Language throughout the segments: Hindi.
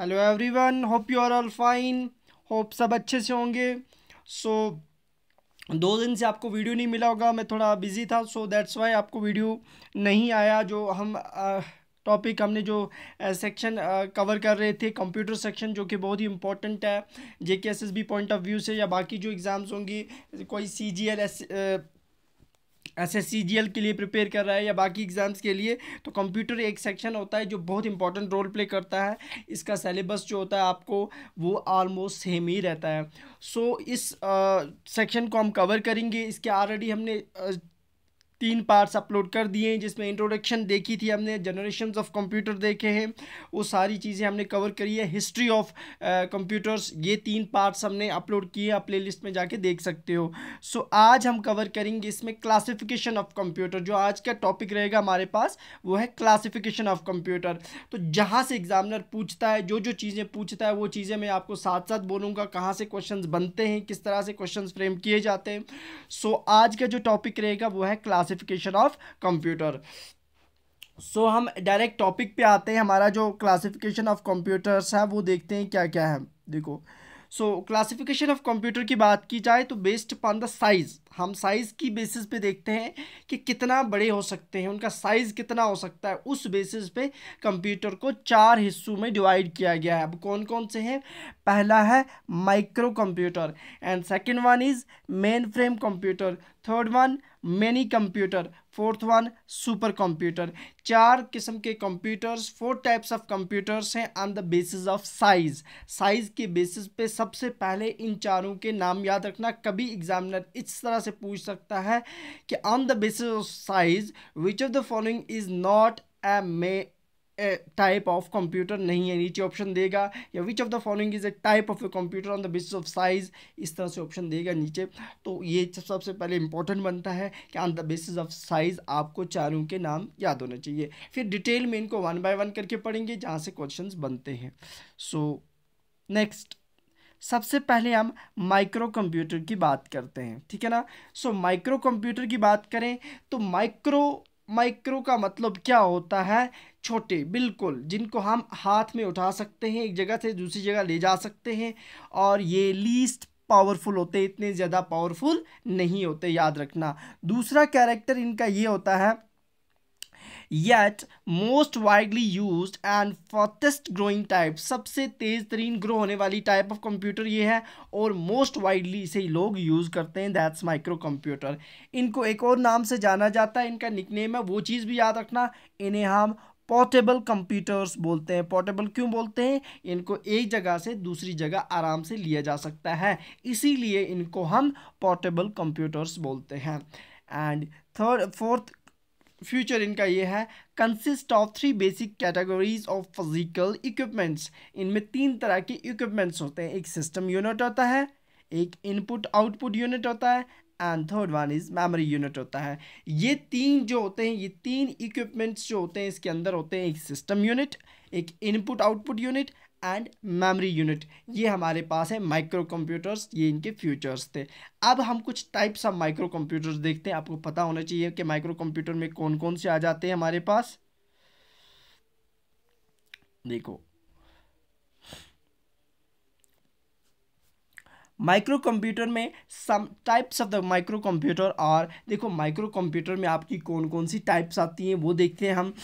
hello everyone hope you are all fine hope सब अच्छे से होंगे सो so, दो दिन से आपको वीडियो नहीं मिला होगा मैं थोड़ा बिजी था सो दैट्स वाई आपको वीडियो नहीं आया जो हम टॉपिक टॉपिक हमने जो सेक्शन कवर कर रहे थे कंप्यूटर सेक्शन जो कि बहुत ही इंपॉर्टेंट है J K S S B point of view से या बाकी जो एग्ज़ाम्स होंगी कोई C G L S S S C G L के लिए प्रिपेयर कर रहा है या बाकी एग्ज़ाम्स के लिए तो कंप्यूटर एक सेक्शन होता है जो बहुत इंपॉर्टेंट रोल प्ले करता है इसका सेलेबस जो होता है आपको वो ऑलमोस्ट सेम ही रहता है सो so, इस सेक्शन को हम कवर करेंगे इसके ऑलरेडी हमने तीन पार्ट्स अपलोड कर दिए हैं जिसमें इंट्रोडक्शन देखी थी हमने जनरेशन ऑफ कंप्यूटर देखे हैं वो सारी चीज़ें हमने कवर करी है हिस्ट्री ऑफ कंप्यूटर्स ये तीन पार्ट्स हमने अपलोड किए आप प्ले में जाके देख सकते हो सो so, आज हम कवर करेंगे इसमें क्लासिफिकेशन ऑफ कंप्यूटर जो आज का टॉपिक रहेगा हमारे पास वो है क्लासिफिकेशन ऑफ कंप्यूटर तो जहाँ से एग्जामिनर पूछता है जो जो चीज़ें पूछता है वो चीज़ें मैं आपको साथ साथ बोलूँगा कहाँ से क्वेश्चन बनते हैं किस तरह से क्वेश्चन फ्रेम किए जाते हैं सो so, आज का जो टॉपिक रहेगा वो है class classification of computer so हम डायरेक्ट टॉपिक पे आते हैं हमारा जो क्लासिफिकेशन ऑफ कंप्यूटर्स है वो देखते हैं क्या क्या है देखो सो क्लासिफिकेशन ऑफ कंप्यूटर की बात की जाए तो बेस्ड अपॉन द साइज़ हम साइज़ की बेसिस पे देखते हैं कि कितना बड़े हो सकते हैं उनका साइज़ कितना हो सकता है उस बेसिस पे कंप्यूटर को चार हिस्सों में डिवाइड किया गया है अब कौन कौन से हैं पहला है micro computer and second one is main frame computer third one mini computer fourth one super computer चार किस्म के computers four types of computers हैं on the basis of size size के बेसिस पे सबसे पहले इन चारों के नाम याद रखना कभी एग्जामिनर इस तरह तरह से पूछ सकता है कि on the basis of size which of the following is not a may type of computer नहीं है नीचे ऑप्शन देगा या which of the following is a type of a computer on the basis of size इस तरह से ऑप्शन देगा नीचे तो ये सबसे पहले इंपॉर्टेंट बनता है कि on the basis of size आपको चारों के नाम याद होना चाहिए फिर डिटेल में इनको वन बाय वन करके पढ़ेंगे जहाँ से क्वेश्चन बनते हैं सो नेक्स्ट सबसे पहले हम माइक्रो कंप्यूटर की बात करते हैं ठीक है ना सो माइक्रो कंप्यूटर की बात करें तो माइक्रो माइक्रो का मतलब क्या होता है छोटे बिल्कुल जिनको हम हाथ में उठा सकते हैं एक जगह से दूसरी जगह ले जा सकते हैं और ये लीस्ट पावरफुल होते इतने ज़्यादा पावरफुल नहीं होते याद रखना दूसरा कैरेक्टर इनका ये होता है yet most widely used and fastest growing type सबसे तेज़ तरीन ग्रो होने वाली टाइप ऑफ कंप्यूटर ये है और मोस्ट वाइडली इसे लोग यूज़ करते हैं दैट्स माइक्रो कंप्यूटर इनको एक और नाम से जाना जाता है इनका निकनेम है वो चीज़ भी याद रखना इन्हें हम पोर्टेबल कंप्यूटर्स बोलते हैं पोर्टेबल क्यों बोलते हैं इनको एक जगह से दूसरी जगह आराम से लिया जा सकता है इसीलिए इनको हम पोर्टेबल कंप्यूटर्स बोलते हैं एंड थर्ड फोर्थ फ्यूचर इनका ये है consist of three basic categories of physical equipments इनमें तीन तरह के इक्विपमेंट्स होते हैं एक सिस्टम यूनिट होता है एक इनपुट आउटपुट यूनिट होता है and third one is memory unit होता है ये तीन जो होते हैं ये तीन इक्विपमेंट्स जो होते हैं इसके अंदर होते हैं एक सिस्टम यूनिट एक input output unit and memory unit ये हमारे पास है माइक्रो कंप्यूटर्स ये इनके फ्यूचर्स थे अब हम कुछ टाइप्स ऑफ माइक्रो कंप्यूटर्स देखते हैं आपको पता होना चाहिए कि माइक्रो कंप्यूटर में कौन कौन से आ जाते हैं हमारे पास देखो माइक्रो कंप्यूटर में some types of the micro computer और देखो माइक्रो कंप्यूटर में आपकी कौन कौन सी टाइप्स आती हैं वो देखते हैं हम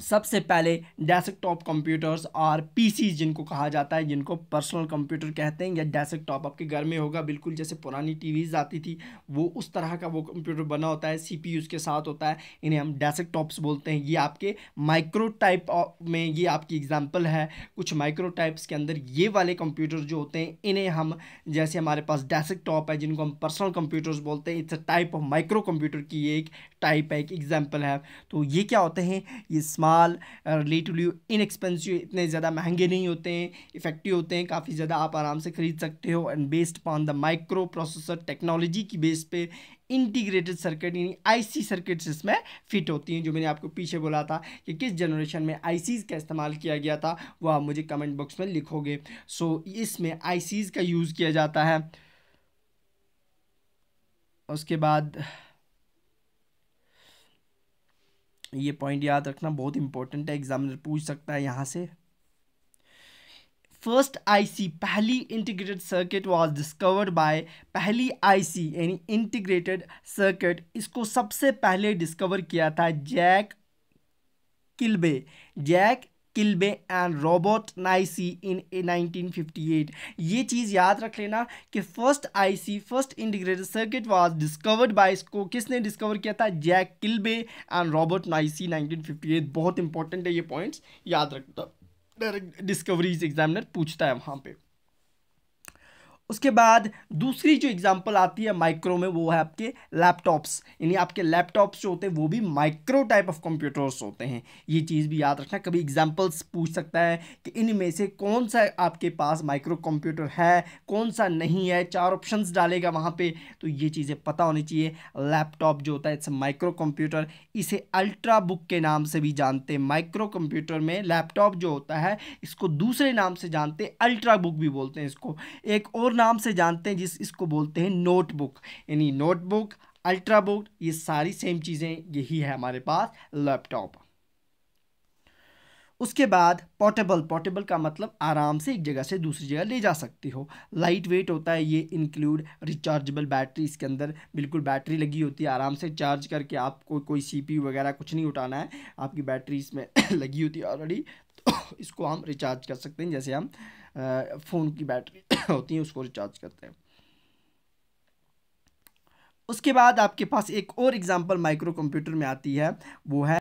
सबसे पहले डेस्कटॉप कंप्यूटर्स और पीसी जिनको कहा जाता है जिनको पर्सनल कंप्यूटर कहते हैं या डेस्कटॉप आपके घर में होगा बिल्कुल जैसे पुरानी टीवीज़ आती थी वो उस तरह का वो कंप्यूटर बना होता है सीपीयू उसके साथ होता है इन्हें हम डेस्कटॉप्स बोलते हैं ये आपके माइक्रो टाइप में ये आपकी एग्जाम्पल है कुछ माइक्रो टाइप्स के अंदर ये वाले कंप्यूटर जो होते हैं इन्हें हम जैसे हमारे पास टॉप है जिनको हम पर्सनल कंप्यूटर्स बोलते हैं it's a type of micro computer की ये एक टाइप है एक एग्जाम्पल है तो ये क्या होते हैं ये स्मॉल रिलेटिवली इनएक्सपेंसिव इतने ज़्यादा महंगे नहीं होते हैं इफेक्टिव होते हैं काफ़ी ज़्यादा आप आराम से खरीद सकते हो and based upon the micro processor technology की बेस पे इंटीग्रेटेड सर्किट यानी आईसी सर्किट्स इसमें फिट होती हैं जो मैंने आपको पीछे बोला था कि किस जनरेशन में आईसीज़ का इस्तेमाल किया गया था वो आप मुझे कमेंट बॉक्स में लिखोगे सो so, इसमें आईसीज़ का यूज़ किया जाता है उसके बाद ये पॉइंट याद रखना बहुत इंपॉर्टेंट है एग्जामिनर पूछ सकता है यहाँ से फर्स्ट आईसी पहली integrated circuit was discovered by पहली आईसी यानी इंटीग्रेटेड सर्किट इसको सबसे पहले डिस्कवर किया था Jack Kilby Jack Kilby and Robert Noyce in 1958 ये चीज़ याद रख लेना कि first IC first integrated circuit was discovered by इसको किसने डिस्कवर किया था Jack Kilby and Robert Noyce 1958 बहुत इंपॉर्टेंट है ये पॉइंट्स याद रखता डायरेक्ट डिस्कवरीज एग्जामिनर पूछता है वहाँ पे उसके बाद दूसरी जो एग्जांपल आती है माइक्रो में वो है आपके लैपटॉप्स यानी आपके लैपटॉप्स जो होते हैं वो भी माइक्रो टाइप ऑफ कंप्यूटर्स होते हैं ये चीज़ भी याद रखना कभी एग्जांपल्स पूछ सकता है कि इनमें से कौन सा आपके पास माइक्रो कंप्यूटर है कौन सा नहीं है चार ऑप्शन डालेगा वहाँ पर तो ये चीज़ें पता होनी चाहिए लैपटॉप जो होता है इट्स माइक्रो कंप्यूटर इसे अल्ट्रा बुक के नाम से भी जानते हैं माइक्रो कंप्यूटर में लैपटॉप जो होता है इसको दूसरे नाम से जानते अल्ट्रा बुक भी बोलते हैं इसको एक और नाम से जानते हैं जिस इसको बोलते हैं नोटबुक यानी नोटबुक अल्ट्रा बुक ये सारी सेम चीज़ें यही है हमारे पास लैपटॉप उसके बाद पोर्टेबल पोर्टेबल का मतलब आराम से एक जगह से दूसरी जगह ले जा सकती हो लाइट वेट होता है ये इंक्लूड रिचार्जेबल बैटरी इसके अंदर बिल्कुल बैटरी लगी होती है आराम से चार्ज करके आपको कोई सीपीयू वगैरह कुछ नहीं उठाना है आपकी बैटरी इसमें लगी होती है ऑलरेडी तो इसको हम रिचार्ज कर सकते हैं जैसे हम फ़ोन की बैटरी होती है उसको रिचार्ज करते हैं उसके बाद आपके पास एक और एग्ज़ाम्पल माइक्रो कंप्यूटर में आती है वो है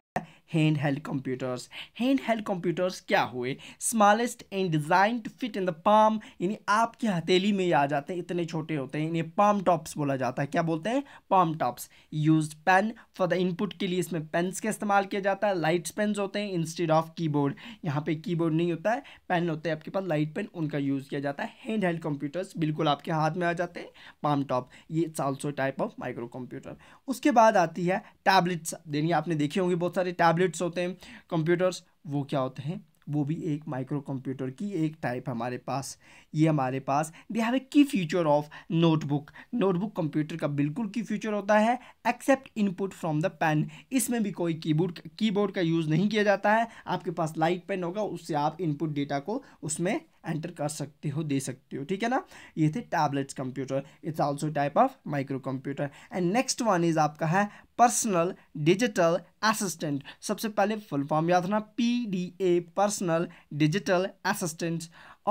handheld computers handheld computers क्या हुए smallest and design to fit in the palm यानी आपकी हथेली में आ जाते हैं इतने छोटे होते हैं इन्हें पाम टॉप्स बोला जाता है क्या बोलते हैं palmtops use pen for the input के लिए इसमें पेन्स का इस्तेमाल किया जाता है लाइट्स पेन्स होते हैं इंस्टेड ऑफ कीबोर्ड यहाँ पे कीबोर्ड नहीं होता है पेन होते हैं आपके पास लाइट पेन उनका यूज़ किया जाता है हैंड हेल्ड कंप्यूटर्स बिल्कुल आपके हाथ में आ जाते हैं पाम टॉप ये it's also type of micro computer उसके बाद आती है टैबलेट्स यानी आपने देखे होंगे बहुत सारे टैबलेट टैबलेट्स होते हैं कंप्यूटर्स वो क्या होते हैं वो भी एक माइक्रो कंप्यूटर की एक टाइप हमारे पास ये हमारे पास दे have a key future of notebook notebook computer का बिल्कुल की फ्यूचर होता है except input from the pen इसमें भी कोई कीबोर्ड कीबोर्ड का यूज़ नहीं किया जाता है आपके पास लाइट पेन होगा उससे आप इनपुट डेटा को उसमें एंटर कर सकते हो दे सकते हो ठीक है ना ये थे tablets computer it's also type of micro computer and next one is आपका है पर्सनल डिजिटल असिस्टेंट सबसे पहले फुल फॉर्म याद रखना P D A personal digital assistant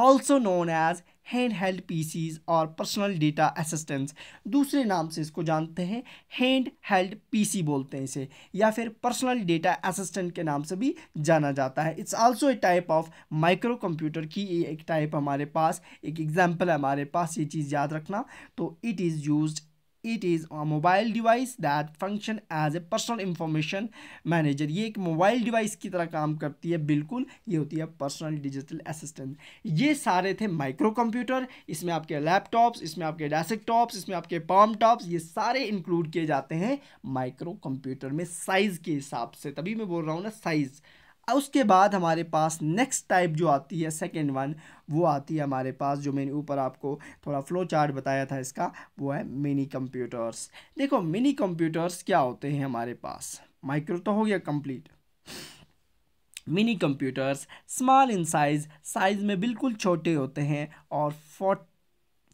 also known as hand held P और पर्सनल डेटा असिस्टेंस दूसरे नाम से इसको जानते हैं हैंड हेल्ड पी बोलते हैं इसे या फिर पर्सनल डेटा असिस्टेंट के नाम से भी जाना जाता है it's also a type of micro computer की एक टाइप हमारे पास एक एग्जाम्पल हमारे पास ये चीज़ याद रखना तो it is use it is a mobile device that function as a personal information manager ये एक मोबाइल डिवाइस की तरह काम करती है बिल्कुल ये होती है पर्सनल डिजिटल असिस्टेंट ये सारे थे माइक्रो कंप्यूटर इसमें आपके लैपटॉप्स इसमें आपके डेस्क टॉप्स इसमें आपके पाम टॉप्स ये सारे इंक्लूड किए जाते हैं माइक्रो कंप्यूटर में साइज़ के हिसाब से तभी मैं बोल रहा हूँ ना साइज़ उसके बाद हमारे पास नेक्स्ट टाइप जो आती है सेकेंड वन वो आती है हमारे पास जो मैंने ऊपर आपको थोड़ा फ्लो चार्ट बताया था इसका वो है मिनी कंप्यूटर्स देखो मिनी कंप्यूटर्स क्या होते हैं हमारे पास माइक्रो तो हो गया complete mini computers small in size size में बिल्कुल छोटे होते हैं और फोर्ट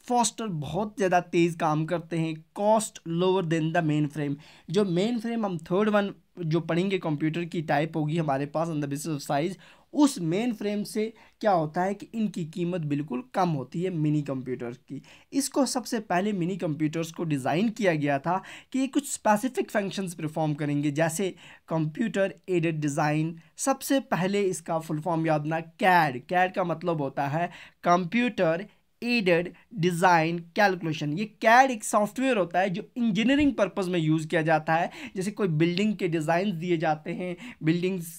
फॉस्टर बहुत ज़्यादा तेज़ काम करते हैं cost lower than the main frame जो मेन फ्रेम हम थर्ड वन जो पढ़ेंगे कंप्यूटर की टाइप होगी हमारे पास on the basis of size उस मेन फ्रेम से क्या होता है कि इनकी कीमत बिल्कुल कम होती है मिनी कंप्यूटर की इसको सबसे पहले मिनी कंप्यूटर्स को डिज़ाइन किया गया था कि ये कुछ स्पेसिफिक फंक्शंस परफॉर्म करेंगे जैसे कंप्यूटर एडेड डिज़ाइन सबसे पहले इसका फुल फॉर्म याद ना कैड कैड का मतलब होता है कंप्यूटर एडेड डिज़ाइन कैलकुलेशन ये कैड एक सॉफ्टवेयर होता है जो इंजीनियरिंग पर्पज़ में यूज़ किया जाता है जैसे कोई बिल्डिंग के डिज़ाइन दिए जाते हैं बिल्डिंग्स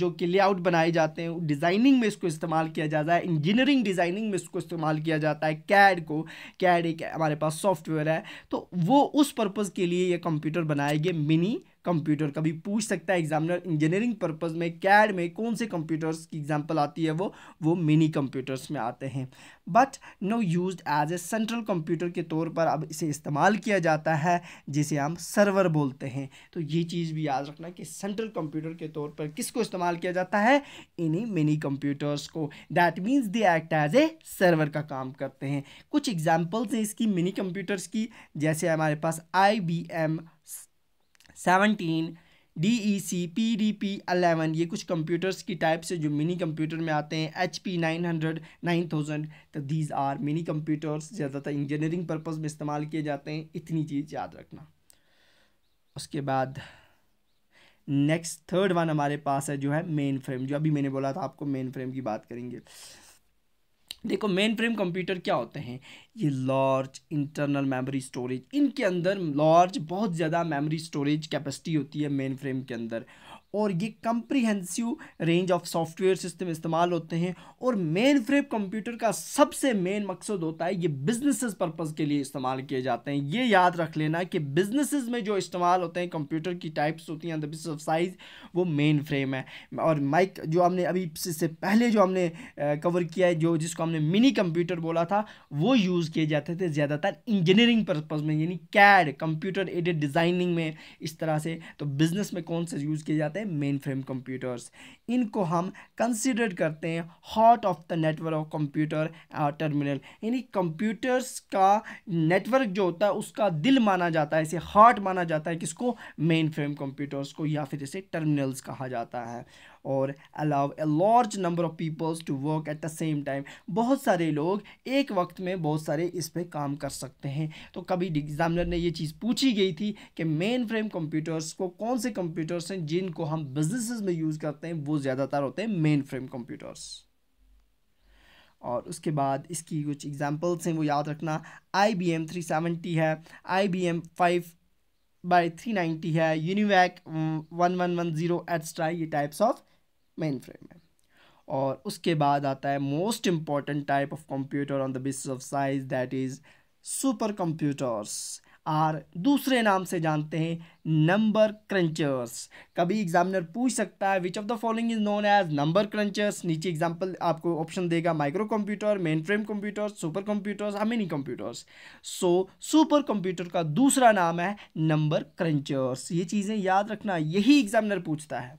जो कि लेआउट बनाए जाते हैं डिज़ाइनिंग में इसको इस्तेमाल किया जाता है इंजीनियरिंग डिज़ाइनिंग में इसको इस्तेमाल किया जाता है कैड को कैड एक हमारे पास सॉफ्टवेयर है तो वो उस पर्पज़ के लिए ये कंप्यूटर बनाए गए मिनी कंप्यूटर कभी पूछ सकता है एग्जामिनर इंजीनियरिंग पर्पज़ में कैड में कौन से कंप्यूटर्स की एग्जाम्पल आती है वो वो मिनी कंप्यूटर्स में आते हैं but no use as a central computer के तौर पर अब इसे इस्तेमाल किया जाता है जिसे हम सर्वर बोलते हैं तो ये चीज़ भी याद रखना कि सेंट्रल कंप्यूटर के तौर पर किसको इस्तेमाल किया जाता है इन्हीं मिनी कंप्यूटर्स को that means they act as a server का काम करते हैं कुछ एग्जाम्पल्स हैं इसकी मिनी कंप्यूटर्स की जैसे हमारे पास I B M seventeen D E C P D P eleven ये कुछ कंप्यूटर्स की टाइप से जो मिनी कंप्यूटर में आते हैं H P nine hundred nine thousand तो दीज आर मिनी कंप्यूटर्स ज़्यादातर इंजीनियरिंग पर्पज़ में इस्तेमाल किए जाते हैं इतनी चीज़ याद रखना उसके बाद नेक्स्ट थर्ड वन हमारे पास है जो है मेन फ्रेम जो अभी मैंने बोला था आपको मेन फ्रेम की बात करेंगे देखो मेन फ्रेम कंप्यूटर क्या होते हैं ये लार्ज इंटरनल मेमोरी स्टोरेज इनके अंदर लार्ज बहुत ज़्यादा मेमोरी स्टोरेज कैपेसिटी होती है मेन फ्रेम के अंदर और ये comprehensive range of software system इस्तेमाल होते हैं और मेन फ्रेम कंप्यूटर का सबसे मेन मकसद होता है ये बिजनेसेस पर्पज़ के लिए इस्तेमाल किए जाते हैं ये याद रख लेना कि बिजनेसेस में जो इस्तेमाल होते हैं कंप्यूटर की टाइप्स होती हैं द ऑफ साइज वो मेन फ्रेम है और माइक जो हमने अभी इससे पहले जो हमने कवर किया है जो जिसको हमने मिनी कंप्यूटर बोला था वो यूज़ किए जाते थे ज़्यादातर इंजीनियरिंग पर्पज़ में यानी कैड कंप्यूटर एडेड डिज़ाइनिंग में इस तरह से तो बिज़नेस में कौन से यूज़ किए जाते हैं हैं मेन फ्रेम कंप्यूटर्स इनको हम कंसिडर करते हैं heart of the network of computer terminal यानी कंप्यूटर्स का नेटवर्क जो होता है उसका दिल माना जाता है इसे हार्ट माना जाता है किसको मेन फ्रेम कंप्यूटर्स को या फिर इसे टर्मिनल्स कहा जाता है और allow a large number of peoples to work at the same time बहुत सारे लोग एक वक्त में बहुत सारे इस पर काम कर सकते हैं तो कभी एग्ज़ामिनर ने ये चीज़ पूछी गई थी कि मेन फ्रेम कंप्यूटर्स को कौन से कंप्यूटर्स हैं जिनको हम बिजनेस में यूज़ करते हैं वो ज़्यादातर होते हैं मेन फ्रेम कंप्यूटर्स और उसके बाद इसकी कुछ एग्जांपल्स हैं वो याद रखना I B M three seventy है I B M five by three ninety है UNIVAC one one one zero etcetera ये टाइप्स ऑफ मेन फ्रेम है और उसके बाद आता है most important type of computer on the basis of size that is super computers और दूसरे नाम से जानते हैं नंबर क्रंचर्स कभी एग्जामिनर पूछ सकता है which of the following is known as number crunchers नीचे एग्जांपल आपको ऑप्शन देगा micro computer main frame computer super computers और mini computers so super computer का दूसरा नाम है नंबर क्रंचर्स ये चीज़ें याद रखना यही एग्जामिनर पूछता है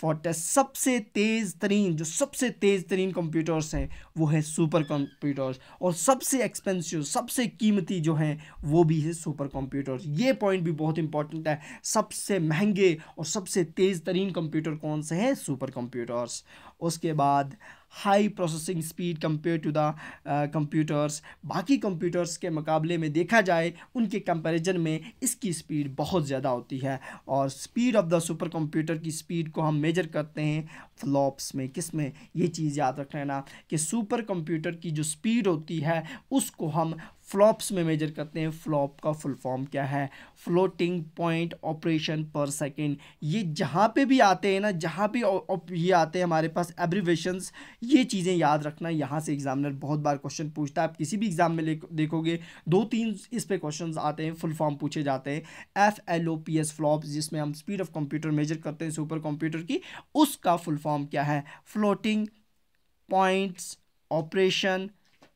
फोर्टेस सबसे तेज़ तरीन जो सबसे तेज़ तरीन कंप्यूटर्स हैं वो है सुपर कंप्यूटर्स और सबसे एक्सपेंसिव सबसे कीमती जो हैं वो भी है सुपर कंप्यूटर्स ये पॉइंट भी बहुत इंपॉर्टेंट है सबसे महंगे और सबसे तेज़ तरीन कंप्यूटर कौन से हैं सुपर कंप्यूटर्स उसके बाद high processing speed compare to the computers बाकी कंप्यूटर्स के मुकाबले में देखा जाए उनके कंपैरिजन में इसकी स्पीड बहुत ज़्यादा होती है और speed of the super computer की स्पीड को हम मेजर करते हैं फ्लॉप्स में किस में ये चीज़ याद रख लेना कि सुपर कंप्यूटर की जो स्पीड होती है उसको हम फ्लॉप्स में मेजर करते हैं फ्लॉप का फुल फॉर्म क्या है floating point operation per second ये जहाँ पे भी आते हैं ना जहाँ भी ये आते हैं हमारे पास एब्रीवेशंस ये चीज़ें याद रखना यहाँ से एग्जामिनर बहुत बार क्वेश्चन पूछता है आप किसी भी एग्ज़ाम में देखोगे दो तीन इस पर क्वेश्चन आते हैं फुल फॉर्म पूछे जाते हैं F L O P S flops जिसमें हम स्पीड ऑफ कंप्यूटर मेजर करते हैं सुपर कंप्यूटर की उसका फुल फॉर्म क्या है floating points operation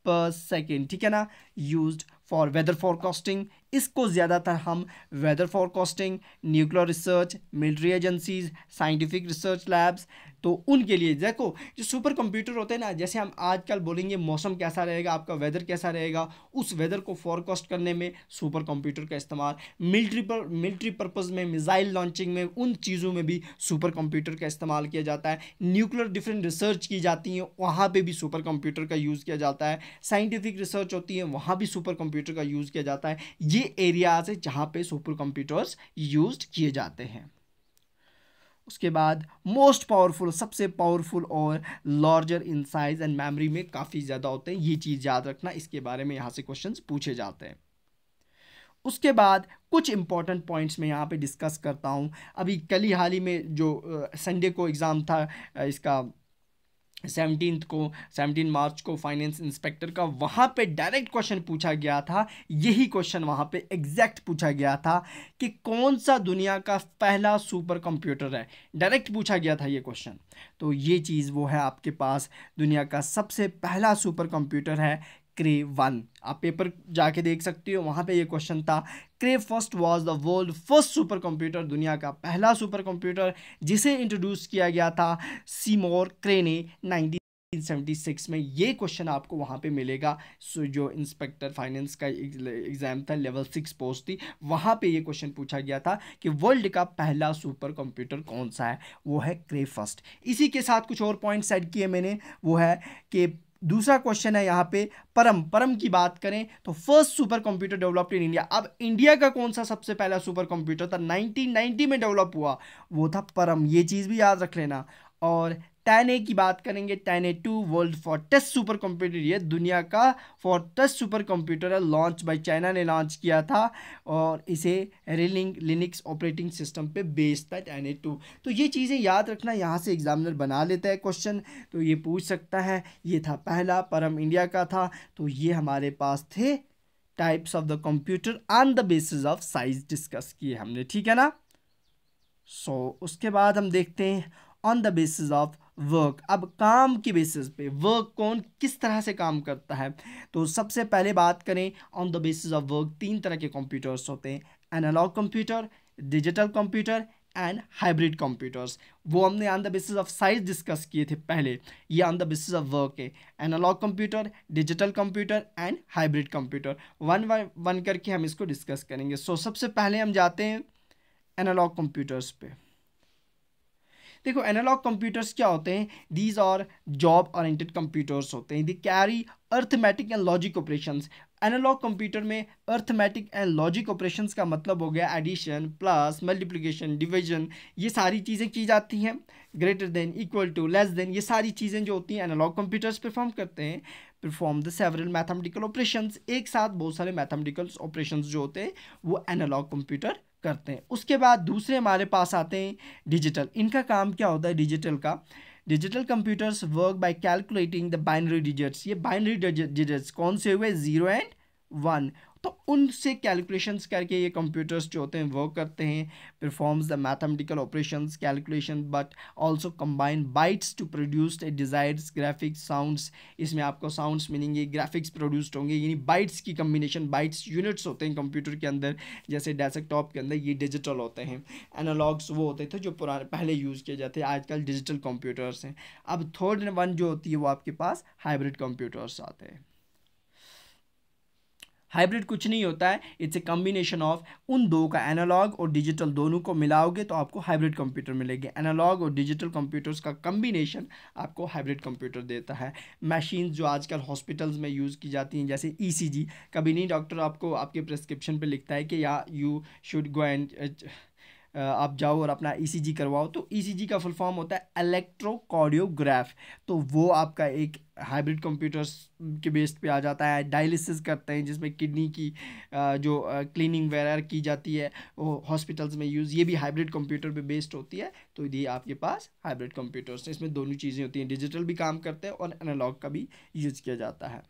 per second ठीक है ना यूज फॉर वेदर फॉरकास्टिंग इसको ज़्यादातर हम weather forecasting nuclear research military agencies scientific research labs तो उनके लिए देखो जो सुपर कंप्यूटर होते हैं ना जैसे हम आजकल बोलेंगे मौसम कैसा रहेगा आपका वेदर कैसा रहेगा उस वेदर को फॉरकास्ट करने में सुपर कंप्यूटर का इस्तेमाल मिलिट्री पर मिलिट्री पर्पज़ में मिज़ाइल लॉन्चिंग में उन चीज़ों में भी सुपर कंप्यूटर का इस्तेमाल किया जाता है न्यूक्लियर डिफरेंट रिसर्च की जाती है वहाँ पर भी सुपर कंप्यूटर का यूज़ किया जाता है साइंटिफिक रिसर्च होती है वहाँ भी सुपर कंप्यूटर का यूज़ किया जाता है ये ये एरियाज है जहाँ पे सुपर कंप्यूटर्स यूज किए जाते हैं उसके बाद मोस्ट पावरफुल सबसे पावरफुल और larger in size and memory में काफ़ी ज़्यादा होते हैं ये चीज़ याद रखना इसके बारे में यहाँ से क्वेश्चन पूछे जाते हैं उसके बाद कुछ इंपॉर्टेंट पॉइंट्स मैं यहाँ पे डिस्कस करता हूँ अभी कल ही हाल ही में जो संडे को एग्ज़ाम था इसका सेवनटीन को सेवनटीन मार्च को फाइनेंस इंस्पेक्टर का वहाँ पे डायरेक्ट क्वेश्चन पूछा गया था यही क्वेश्चन वहाँ पे एग्जैक्ट पूछा गया था कि कौन सा दुनिया का पहला सुपर कंप्यूटर है डायरेक्ट पूछा गया था ये क्वेश्चन तो ये चीज़ वो है आपके पास दुनिया का सबसे पहला सुपर कंप्यूटर है क्रे वन आप पेपर जाके देख सकते हो वहाँ पे ये क्वेश्चन था Cray first was the world first super computer दुनिया का पहला सुपर कंप्यूटर जिसे इंट्रोड्यूस किया गया था सीमोर क्रे ने 1976 में ये क्वेश्चन आपको वहाँ पे मिलेगा सो जो इंस्पेक्टर फाइनेंस का एग्ज़ाम था लेवल सिक्स पोस्ट थी वहाँ पे ये क्वेश्चन पूछा गया था कि वर्ल्ड का पहला सुपर कंप्यूटर कौन सा है वो है क्रे फर्स्ट इसी के साथ कुछ और पॉइंट्स ऐड किए मैंने वो है कि दूसरा क्वेश्चन है यहाँ पे परम परम की बात करें तो first super computer developed in India अब इंडिया का कौन सा सबसे पहला सुपर कंप्यूटर था 1990 में डेवलप हुआ वो था परम ये चीज़ भी याद रख लेना और टेन ए की बात करेंगे Tianhe two world fastest super computer ये दुनिया का फॉर टेस्ट सुपर कंप्यूटर है लॉन्च बाय चाइना ने लॉन्च किया था और इसे रिलिंग लिनिक्स ऑपरेटिंग सिस्टम पे बेस्ड था टेन ए टू तो ये चीज़ें याद रखना यहाँ से एग्जामिनर बना लेता है क्वेश्चन तो ये पूछ सकता है ये था पहला परम इंडिया का था तो ये हमारे पास थे types of the computer on the basis of size discuss किए हमने ठीक है ना सो so, उसके बाद हम देखते हैं on the basis of work अब काम की बेसिस पे वर्क कौन किस तरह से काम करता है तो सबसे पहले बात करें on the basis of work तीन तरह के कंप्यूटर्स होते हैं analog computer digital computer and hybrid computers वो हमने on the basis of size discuss किए थे पहले ये on the basis of work है analog computer digital computer and hybrid computer one one one करके हम इसको डिस्कस करेंगे सो so, सबसे पहले हम जाते हैं एनालॉग कंप्यूटर्स पे देखो एनालॉग कंप्यूटर्स क्या होते हैं these are job oriented computers होते हैं they carry arithmetic and logic operations analog computer में अर्थमेटिक एंड लॉजिक ऑपरेशंस का मतलब हो गया एडिशन प्लस मल्टीप्लिकेशन डिवीजन ये सारी चीज़ें की जाती हैं greater than equal to less than ये सारी चीज़ें जो होती हैं एनालॉग कंप्यूटर्स परफॉर्म करते हैं perform the several mathematical operations एक साथ बहुत सारे मैथमेटिकल ऑपरेशंस जो होते हैं वो एनालॉग कंप्यूटर करते हैं उसके बाद दूसरे हमारे पास आते हैं डिजिटल इनका काम क्या होता है डिजिटल का digital computers work by calculating the binary digits ये बाइनरी डिजिट्स कौन से हुए ज़ीरो एंड वन तो उनसे कैलकुलेशंस करके ये कंप्यूटर्स जो होते हैं वर्क करते हैं performs the mathematical operations calculation but also combine bytes to the desires graphics sounds इसमें आपको साउंड्स मिलेंगे ग्राफिक्स प्रोड्यूस्ड होंगे यानी बाइट्स की कम्बिनेशन बाइट्स यूनिट्स होते हैं कंप्यूटर के अंदर जैसे डेस्कटॉप के अंदर ये डिजिटल होते हैं एनालॉग्स वो होते थे जो पुराने पहले यूज़ किए जाते हैं आजकल डिजिटल कंप्यूटर्स हैं अब थर्ड वन जो होती है वो आपके पास हाइब्रिड कंप्यूटर्स आते हैं हाइब्रिड कुछ नहीं होता है इट्स ए कम्बिनेशन ऑफ उन दो का एनालॉग और डिजिटल दोनों को मिलाओगे तो आपको हाइब्रिड कंप्यूटर मिलेंगे एनालॉग और डिजिटल कंप्यूटर्स का कम्बिनेशन आपको हाइब्रिड कंप्यूटर देता है मशीन जो आजकल हॉस्पिटल्स में यूज़ की जाती हैं जैसे ई e कभी नहीं डॉक्टर आपको आपके प्रिस्क्रिप्शन पर लिखता है कि या यू शुड गो एंड आप जाओ और अपना ई e करवाओ तो ई e का फुल फॉर्म होता है इलेक्ट्रोकॉडियोग्राफ तो वो आपका एक हाइब्रिड कंप्यूटर्स के बेस पे आ जाता है डायलिसिस करते हैं जिसमें किडनी की जो क्लीनिंग वगैरह की जाती है वो हॉस्पिटल्स में यूज़ ये भी हाइब्रिड कंप्यूटर पे बेस्ड होती है तो ये आपके पास हाइब्रिड कंप्यूटर्स हैं इसमें दोनों चीज़ें होती हैं डिजिटल भी काम करते हैं और एनालॉग का भी यूज़ किया जाता है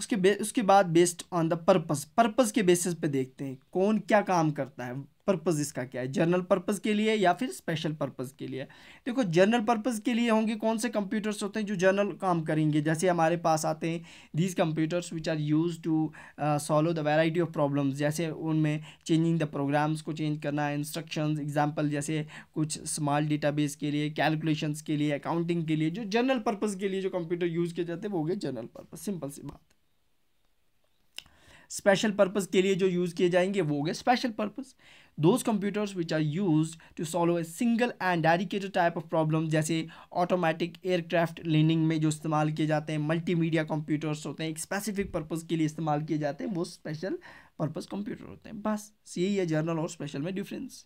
उसके बे उसके बाद based on the purpose purpose के बेसिस पे देखते हैं कौन क्या काम करता है पर्पस इसका क्या है जनरल पर्पस के लिए या फिर स्पेशल पर्पस के लिए देखो जनरल पर्पस के लिए होंगे कौन से कंप्यूटर्स होते हैं जो जनरल काम करेंगे जैसे हमारे पास आते हैं these computers which are use to solve the variety of problems जैसे उनमें चेंजिंग द प्रोग्राम्स को चेंज करना इंस्ट्रक्शंस एग्जाम्पल जैसे कुछ स्मॉल डेटाबेस के लिए कैलकुलेशन के लिए अकाउंटिंग के लिए जो जनरल पर्पज़ के लिए जो कंप्यूटर यूज़ किए जाते हैं वो हो गए जनरल पर्पज़ सिंपल सी बात स्पेशल पर्पस के लिए जो यूज़ किए जाएंगे वो हो गए special purpose those computers which are use to solve a single and dedicated type of problem जैसे ऑटोमेटिक एयरक्राफ्ट लेनिंग में जो इस्तेमाल किए जाते हैं मल्टीमीडिया कंप्यूटर्स होते हैं एक स्पेसिफिक पर्पज़ के लिए इस्तेमाल किए जाते हैं वो स्पेशल पर्पज़ कंप्यूटर होते हैं बस यही है जर्नल और स्पेशल में डिफरेंस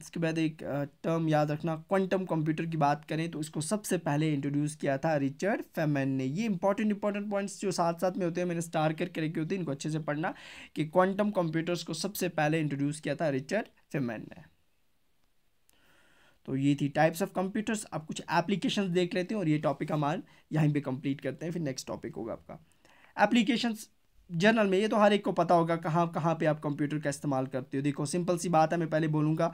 इसके बाद एक टर्म याद रखना क्वांटम कंप्यूटर की बात करें तो इसको सबसे पहले इंट्रोड्यूस किया था रिचर्ड फेमैन ने ये इंपॉर्टेंट इंपॉर्टेंट पॉइंट्स जो साथ साथ में होते हैं मैंने स्टार करके रखे होते हैं इनको अच्छे से पढ़ना कि क्वांटम कंप्यूटर्स को सबसे पहले इंट्रोड्यूस किया था रिचर्ड फेमैन ने तो ये थी टाइप्स ऑफ कंप्यूटर्स आप कुछ एप्लीकेशन देख लेते हैं और ये टॉपिक हमारे यहीं पर कंप्लीट करते हैं फिर नेक्स्ट टॉपिक होगा आपका एप्लीकेशंस जर्नल में ये तो हर एक को पता होगा कहाँ कहाँ पे आप कंप्यूटर का इस्तेमाल करते हो देखो सिंपल सी बात है मैं पहले बोलूँगा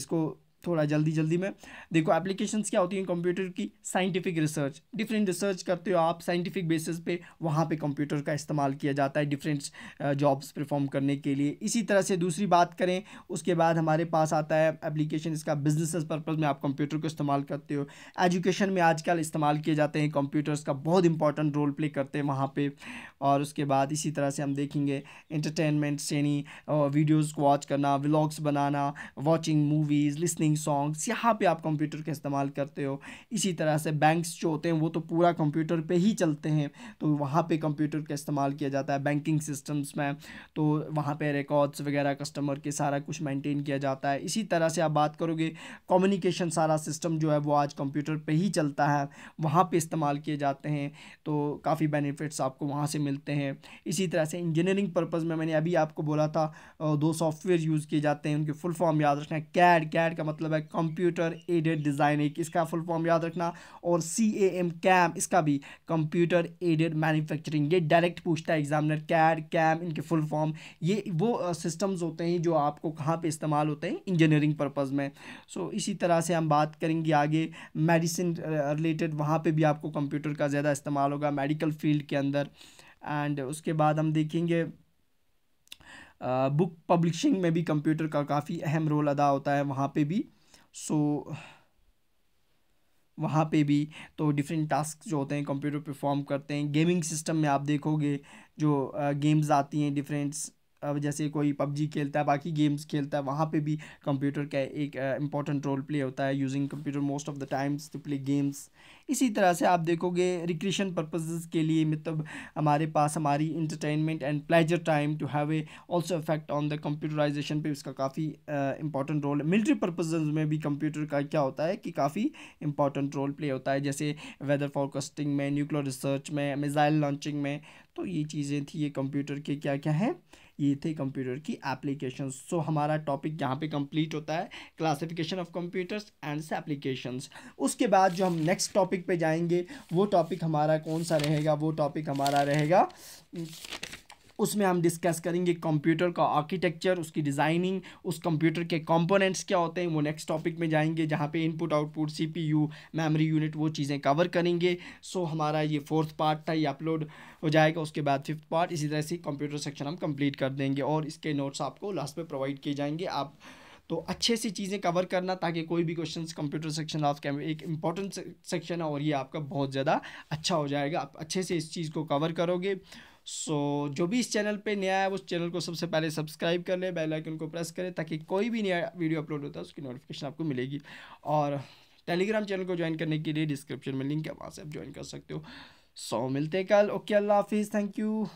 इसको थोड़ा जल्दी जल्दी में देखो एप्लीकेशंस क्या होती हैं कंप्यूटर की साइंटिफिक रिसर्च डिफरेंट रिसर्च करते हो आप साइंटिफिक बेसिस पे वहाँ पे कंप्यूटर का इस्तेमाल किया जाता है डिफरेंट जॉब्स परफॉर्म करने के लिए इसी तरह से दूसरी बात करें उसके बाद हमारे पास आता है एप्लीकेशन इसका बिजनेस पर्पज़ में आप कंप्यूटर को इस्तेमाल करते हो एजुकेशन में आजकल इस्तेमाल किए जाते हैं कंप्यूटर्स का बहुत इंपॉर्टेंट रोल प्ले करते हैं वहाँ पर और उसके बाद इसी तरह से हम देखेंगे इंटरटेनमेंट यानी वीडियोज़ को वॉच करना व्लॉग्स बनाना watching movies listening sing songs यहाँ पे आप कंप्यूटर का इस्तेमाल करते हो इसी तरह से बैंक्स जो होते हैं वो तो पूरा कंप्यूटर पे ही चलते हैं तो वहाँ पे कंप्यूटर का इस्तेमाल किया जाता है बैंकिंग सिस्टम्स में तो वहाँ पे रिकॉर्ड्स वगैरह कस्टमर के सारा कुछ मेंटेन किया जाता है इसी तरह से आप बात करोगे कम्युनिकेशन सारा सिस्टम जो है वो आज कंप्यूटर पर ही चलता है वहाँ पर इस्तेमाल किए जाते हैं तो काफ़ी बेनिफिट्स आपको वहाँ से मिलते हैं इसी तरह से इंजीनियरिंग पर्पज़ में मैंने अभी आपको बोला था दो सॉफ्टवेयर यूज़ किए जाते हैं उनके फुल फॉर्म याद रखना कैड कैड का मतलब मतलब है कंप्यूटर एडेड डिज़ाइनिंग इसका फुल फॉर्म याद रखना और सी ए एम कैम इसका भी कंप्यूटर एडेड मैन्युफैक्चरिंग ये डायरेक्ट पूछता है एग्जामिनर कैड कैम इनके फुल फॉर्म ये वो सिस्टम्स होते हैं जो आपको कहाँ पे इस्तेमाल होते हैं इंजीनियरिंग पर्पज़ में सो so, इसी तरह से हम बात करेंगे आगे मेडिसिन रिलेटेड वहाँ पर भी आपको कंप्यूटर का ज़्यादा इस्तेमाल होगा मेडिकल फील्ड के अंदर एंड उसके बाद हम देखेंगे बुक पब्लिशिंग में भी कंप्यूटर का काफ़ी अहम रोल अदा होता है वहाँ पे भी सो वहाँ पे भी तो डिफरेंट टास्क जो होते हैं कंप्यूटर परफॉर्म करते हैं गेमिंग सिस्टम में आप देखोगे जो गेम्स आती हैं डिफरेंट्स अब जैसे कोई पबजी खेलता है बाकी गेम्स खेलता है वहाँ पे भी कंप्यूटर का एक इम्पॉर्टेंट रोल प्ले होता है using computer most of the times to play games इसी तरह से आप देखोगे रिक्रिएशन पर्पसेस के लिए मतलब हमारे पास हमारी entertainment and pleasure time to have a also effect on the computerization पे उसका काफ़ी इंपॉर्टेंट रोल है मिलिट्री पर्पजेज में भी कंप्यूटर का क्या होता है कि काफ़ी इंपॉर्टेंट रोल प्ले होता है जैसे वेदर फॉरकास्टिंग में न्यूक्लियर रिसर्च में मिज़ाइल लॉन्चिंग में तो ये चीज़ें थी ये कंप्यूटर के क्या क्या हैं ये थे कंप्यूटर की एप्लीकेशन सो so, हमारा टॉपिक यहाँ पे कंप्लीट होता है classification of computers and applications उसके बाद जो हम नेक्स्ट टॉपिक पे जाएंगे वो टॉपिक हमारा कौन सा रहेगा वो टॉपिक हमारा रहेगा उसमें हम डिस्कस करेंगे कंप्यूटर का आर्किटेक्चर उसकी डिज़ाइनिंग उस कंप्यूटर के कंपोनेंट्स क्या होते हैं वो नेक्स्ट टॉपिक में जाएंगे जहाँ पे input output CPU memory unit वो चीज़ें कवर करेंगे सो हमारा ये फोर्थ पार्ट था ये अपलोड हो जाएगा उसके बाद फिफ्थ पार्ट इसी तरह से कंप्यूटर सेक्शन हम कंप्लीट कर देंगे और इसके नोट्स आपको लास्ट में प्रोवाइड किए जाएंगे आप तो अच्छे से चीज़ें कवर करना ताकि कोई भी question computer section of CAM एक इंपॉर्टेंट सेक्शन है और ये आपका बहुत ज़्यादा अच्छा हो जाएगा आप अच्छे से इस चीज़ को कवर करोगे सो जो भी इस चैनल पे नया है उस चैनल को सबसे पहले सब्सक्राइब कर लें बेल आइकन को प्रेस करें ताकि कोई भी नया वीडियो अपलोड होता है उसकी नोटिफिकेशन आपको मिलेगी और टेलीग्राम चैनल को ज्वाइन करने के लिए डिस्क्रिप्शन में लिंक है वहाँ से आप ज्वाइन कर सकते हो सो मिलते हैं कल ओके अल्लाह हाफिज़ थैंक यू